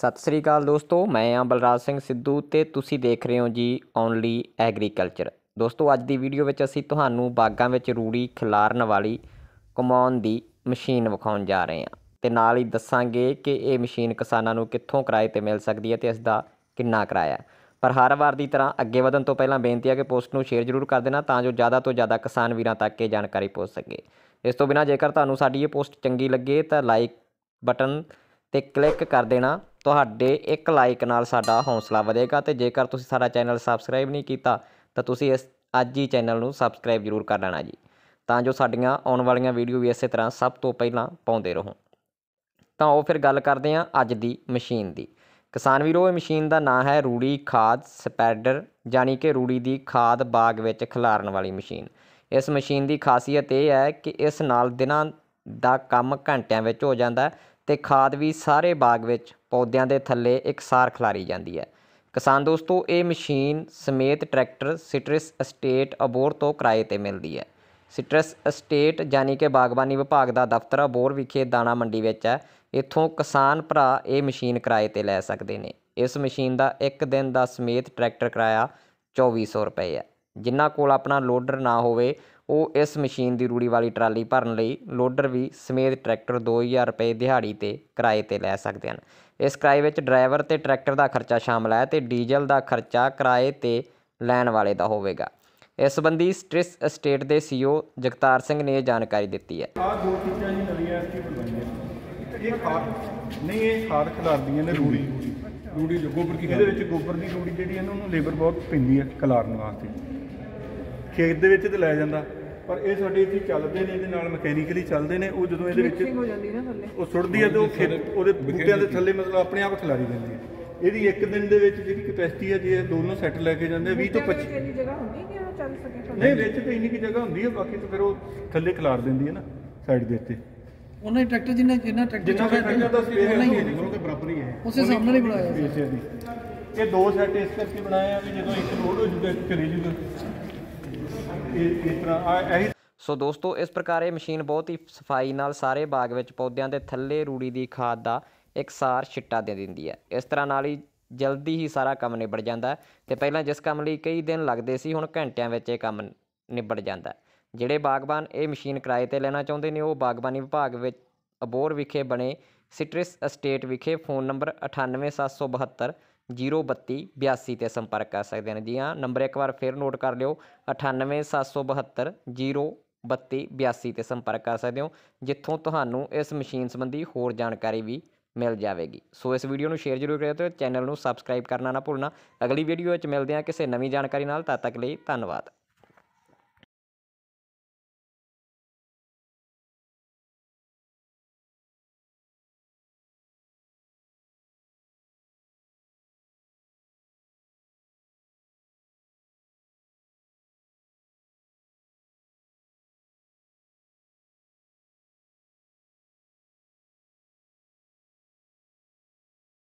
ਸਤਿ ਸ੍ਰੀ ਅਕਾਲ ਦੋਸਤੋ ਮੈਂ ਆ ਬਲਰਾਜ ਸਿੰਘ ਸਿੱਧੂ ਤੇ ਤੁਸੀਂ ਦੇਖ ਰਹੇ ਹੋ ਜੀ ਓਨਲੀ ਐਗਰੀਕਲਚਰ ਦੋਸਤੋ ਅੱਜ ਦੀ ਵੀਡੀਓ ਵਿੱਚ ਅਸੀਂ ਤੁਹਾਨੂੰ ਬਾਗਾਂ ਵਿੱਚ ਰੂੜੀ ਖਿਲਾਰਨ ਵਾਲੀ ਕਮਾਉਣ ਦੀ ਮਸ਼ੀਨ ਵਿਖਾਉਣ ਜਾ ਰਹੇ ਹਾਂ ਤੇ ਨਾਲ ਹੀ ਦੱਸਾਂਗੇ ਕਿ ਇਹ ਮਸ਼ੀਨ ਕਿਸਾਨਾਂ ਨੂੰ ਕਿੱਥੋਂ ਕਿਰਾਏ ਤੇ ਮਿਲ ਸਕਦੀ ਹੈ ਤੇ ਇਸ ਦਾ ਕਿੰਨਾ ਕਿਰਾਇਆ ਹੈ ਪਰ ਹਰ ਵਾਰ ਦੀ ਤਰ੍ਹਾਂ ਅੱਗੇ ਵਧਣ ਤੋਂ ਪਹਿਲਾਂ ਬੇਨਤੀ ਹੈ ਕਿ ਪੋਸਟ ਨੂੰ ਸ਼ੇਅਰ ਜ਼ਰੂਰ ਕਰ ਦੇਣਾ ਤਾਂ ਜੋ ਜ਼ਿਆਦਾ ਤੋਂ ਜ਼ਿਆਦਾ ਕਿਸਾਨ ਵੀਰਾਂ ਤੱਕ ਇਹ ਜਾਣਕਾਰੀ ਪਹੁੰਚ ਸਕੇ ਇਸ ਤੋਂ ਬਿਨਾਂ ਜੇਕਰ ਤੁਹਾਨੂੰ ਸਾਡੀ ਇਹ ਪੋਸਟ ਚੰਗੀ ਲੱਗੇ ਤਾਂ ਲਾਈਕ ਬਟਨ ਤੇ ਕਲਿੱਕ ਕਰ ਦੇਣਾ ਤੁਹਾਡੇ ਇੱਕ ਲਾਈਕ ਨਾਲ ਸਾਡਾ ਹੌਸਲਾ ਵਧੇਗਾ ਤੇ ਜੇਕਰ ਤੁਸੀਂ ਸਾਡਾ ਚੈਨਲ ਸਬਸਕ੍ਰਾਈਬ ਨਹੀਂ ਕੀਤਾ ਤਾਂ ਤੁਸੀਂ ਇਸ ਅੱਜ ਹੀ ਚੈਨਲ ਨੂੰ ਸਬਸਕ੍ਰਾਈਬ ਜ਼ਰੂਰ ਕਰ ਲੈਣਾ ਜੀ ਤਾਂ ਜੋ ਸਾਡੀਆਂ ਆਉਣ ਵਾਲੀਆਂ ਵੀਡੀਓ ਵੀ ਇਸੇ ਤਰ੍ਹਾਂ ਸਭ ਤੋਂ ਪਹਿਲਾਂ ਪਾਉਂਦੇ ਰਹੋ ਤਾਂ ਉਹ ਫਿਰ ਗੱਲ ਕਰਦੇ ਹਾਂ ਅੱਜ ਦੀ ਮਸ਼ੀਨ ਦੀ ਕਿਸਾਨ ਵੀਰੋ ਇਹ ਮਸ਼ੀਨ ਦਾ ਨਾਂ ਹੈ ਰੂੜੀ ਖਾਦ ਸਪੈਡਰ ਯਾਨੀ ਕਿ ਰੂੜੀ ਦੀ ਖਾਦ ਬਾਗ ਵਿੱਚ ਖਿਲਾਰਨ ਵਾਲੀ ਮਸ਼ੀਨ ਇਸ ਮਸ਼ੀਨ ਦੀ ਖਾਸੀਅਤ ਇਹ ਹੈ ਕਿ ਇਸ ਨਾਲ ਦਿਨਾਂ ਦਾ ਕੰਮ ਘੰਟਿਆਂ ਵਿੱਚ ਹੋ ਜਾਂਦਾ ਹੈ ਤੇ ਖਾਦ ਵੀ ਸਾਰੇ ਬਾਗ ਵਿੱਚ ਪੌਦਿਆਂ ਦੇ ਥੱਲੇ ਇੱਕਸਾਰ ਖਿਲਾਰੀ ਜਾਂਦੀ ਹੈ ਕਿਸਾਨ ਦੋਸਤੋ ਇਹ ਮਸ਼ੀਨ ਸਮੇਤ ਟਰੈਕਟਰ ਸਿਟਰਸ ਅਸਟੇਟ ਅਬੋਰ ਤੋਂ ਕਿਰਾਏ ਤੇ ਮਿਲਦੀ ਹੈ ਸਿਟਰਸ ਅਸਟੇਟ ਯਾਨੀ ਕਿ ਬਾਗਬਾਨੀ ਵਿਭਾਗ ਦਾ ਦਫ਼ਤਰ ਅਬੋਰ ਵਿਖੇ ਦਾਣਾ ਮੰਡੀ ਵਿੱਚ ਹੈ ਇੱਥੋਂ ਕਿਸਾਨ ਭਰਾ ਇਹ ਮਸ਼ੀਨ ਕਿਰਾਏ ਤੇ ਲੈ ਸਕਦੇ ਨੇ ਇਸ ਮਸ਼ੀਨ ਦਾ ਇੱਕ ਦਿਨ ਦਾ ਸਮੇਤ ਟਰੈਕਟਰ ਕਿਰਾਇਆ 2400 ਰੁਪਏ ਹੈ ਜਿਨ੍ਹਾਂ ਕੋਲ ਆਪਣਾ ਲੋਡਰ ਨਾ ਹੋਵੇ ਉਹ ਇਸ ਮਸ਼ੀਨ ਦੀ ਰੂੜੀ ਵਾਲੀ ਟਰਾਲੀ ਭਰਨ ਲਈ ਲੋਡਰ ਵੀ ਸਮੇਤ ਟਰੈਕਟਰ 2000 ਰੁਪਏ ਦਿਹਾੜੀ ਤੇ ਕਿਰਾਏ ਤੇ ਲੈ ਸਕਦੇ ਹਨ ਇਸ ਕਿਰਾਏ ਵਿੱਚ ਡਰਾਈਵਰ ਤੇ ਟਰੈਕਟਰ ਦਾ ਖਰਚਾ ਸ਼ਾਮਲ ਹੈ ਤੇ ਡੀਜ਼ਲ ਦਾ ਖਰਚਾ ਕਿਰਾਏ ਤੇ ਲੈਣ ਵਾਲੇ ਦਾ ਹੋਵੇਗਾ ਇਸ ਸੰਬੰਧੀ ਸਟ੍ਰਿਸ ਸਟੇਟ ਦੇ ਸੀਓ ਜਗਤਾਰ ਸਿੰਘ ਨੇ ਇਹ ਜਾਣਕਾਰੀ ਦਿੱਤੀ ਹੈ ਆ ਦੋ ਚੀਜ਼ਾਂ ਜੀ ਨਵੀਆਂ ਐਸ ਕੇ ਬਣਵਾਈਆਂ ਇਹ ਖਾਦ ਨਹੀਂ ਇਹ ਖਾਦ ਖਿਲਾਰਦੀਆਂ ਨੇ ਰੂੜੀ ਰੂੜੀ ਜੋ ਗੋਬਰ ਕੀ ਇਹਦੇ ਵਿੱਚ ਗੋਬਰ ਦੀ ਰੂੜੀ ਜਿਹੜੀ ਇਹਨਾਂ ਨੂੰ ਲੇਬਰ ਬਹੁਤ ਪੈਂਦੀ ਹੈ ਖਿਲਾਰਨ ਵਾਸਤੇ ਖੇਤ ਦੇ ਵਿੱਚ ਤੇ ਲੈ ਜਾਂਦਾ ਪਰ ਇਹ ਸਾਡੇ ਇੱਥੇ ਚੱਲਦੇ ਨੇ ਇਹਦੇ ਨਾਲ ਮਕੈਨੀਕਲੀ ਚੱਲਦੇ ਨੇ ਉਹ ਜਦੋਂ ਇਹਦੇ ਵਿੱਚ ਹੋ ਜਾਂਦੀ ਨਾ ਥੱਲੇ ਉਹ ਸੁੱਟਦੀ ਹੈ ਤੇ ਉਹ ਉਹਦੇ ਬੂਟਿਆਂ ਦੇ ਥੱਲੇ ਮਤਲਬ ਆਪਣੇ ਆਪ ਖਿਲਾਰੀ ਜਾਂਦੀ ਹੈ ਇਹਦੀ ਇੱਕ ਦਿਨ ਦੇ ਵਿੱਚ ਜਿਹੜੀ ਕਪੈਸਿਟੀ ਹੈ ਜੇ ਦੋਨੋਂ ਸੈੱਟ ਲੈ ਕੇ ਜਾਂਦੇ 20 ਤੋਂ 25 ਜਗ੍ਹਾ ਹੁੰਦੀ ਕਿ ਉਹ ਚੱਲ ਸਕੇ ਨਹੀਂ ਵਿੱਚ ਤੇ ਇੰਨੀ ਕਿ ਜਗ੍ਹਾ ਹੁੰਦੀ ਹੈ ਬਾਕੀ ਤਾਂ ਫਿਰ ਉਹ ਥੱਲੇ ਖਿਲਾਰ ਦਿੰਦੀ ਹੈ ਨਾ ਸਾਈਡ ਦੇ ਉੱਤੇ ਉਹਨਾਂ ਹੀ ਟਰੈਕਟਰ ਜਿੰਨਾ ਜਿੰਨਾ ਟਰੈਕਟਰ ਜਿੰਨਾ ਟਰੈਕਟਰ ਦਾ ਸਪੇਸ ਹੈ ਦੇ ਬਰਾਬਰ ਹੀ ਹੈ ਉਸੇ ਸਾਹਮਣੇ ਹੀ ਬਣਾਇਆ ਇਹ ਦੋ ਸੈੱਟ ਇਸ ਕਰਕੇ ਬਣਾਏ ਆ ਵੀ ਜਦੋਂ ਇੱਕ ਲੋਡ ਹੋ ਜੂਗਾ ਇੱਕ ਚਲੇ ਜੂਗਾ ਇਸ ਤਰ੍ਹਾਂ ਸੋ ਦੋਸਤੋ ਇਸ ਪ੍ਰਕਾਰ ਇਹ ਮਸ਼ੀਨ ਬਹੁਤ ਹੀ ਸਫਾਈ ਨਾਲ ਸਾਰੇ ਬਾਗ ਵਿੱਚ ਪੌਦਿਆਂ ਦੇ ਥੱਲੇ ਰੂੜੀ ਦੀ ਖਾਦ ਦਾ ਇਕਸਾਰ ਛਿੱਟਾ ਦੇ ਦਿੰਦੀ ਹੈ ਇਸ ਤਰ੍ਹਾਂ ਨਾਲ ਹੀ ਜਲਦੀ ਹੀ ਸਾਰਾ ਕੰਮ ਨਿਬੜ ਜਾਂਦਾ ਤੇ ਪਹਿਲਾਂ ਜਿਸ ਕੰਮ ਲਈ ਕਈ ਦਿਨ ਲੱਗਦੇ ਸੀ ਹੁਣ ਘੰਟਿਆਂ ਵਿੱਚ ਇਹ ਕੰਮ ਨਿਬੜ ਜਾਂਦਾ ਜਿਹੜੇ ਬਾਗਬਾਨ ਇਹ ਮਸ਼ੀਨ ਕਿਰਾਏ ਤੇ ਲੈਣਾ ਚਾਹੁੰਦੇ ਨੇ ਉਹ ਬਾਗਬਾਨੀ ਵਿਭਾਗ ਵਿੱਚ ਅਬੋਰ ਵਿਖੇ ਬਣੇ ਸਿਟਰਸ ਅਸਟੇਟ ਵਿਖੇ ਫੋਨ ਨੰਬਰ 98772 03282 ਤੇ ਸੰਪਰਕ ਕਰ ਸਕਦੇ ਨੇ ਜੀ ਹਾਂ ਨੰਬਰ ਇੱਕ ਵਾਰ ਫਿਰ ਨੋਟ ਕਰ ਲਿਓ 9872703282 ਤੇ ਸੰਪਰਕ ਕਰ ਸਕਦੇ ਹੋ ਜਿੱਥੋਂ ਤੁਹਾਨੂੰ ਇਸ ਮਸ਼ੀਨ ਸੰਬੰਧੀ ਹੋਰ ਜਾਣਕਾਰੀ ਵੀ ਮਿਲ ਜਾਵੇਗੀ ਸੋ ਇਸ ਵੀਡੀਓ ਨੂੰ ਸ਼ੇਅਰ ਜ਼ਰੂਰ ਕਰਿਓ ਤੇ ਚੈਨਲ ਨੂੰ ਸਬਸਕ੍ਰਾਈਬ ਕਰਨਾ ਨਾ ਭੁੱਲਣਾ ਅਗਲੀ ਵੀਡੀਓ ਵਿੱਚ ਮਿਲਦੇ ਹਾਂ ਕਿਸੇ ਨਵੀਂ ਜਾਣਕਾਰੀ ਨਾਲ ਤਦ ਤੱਕ ਲਈ ਧੰਨਵਾਦ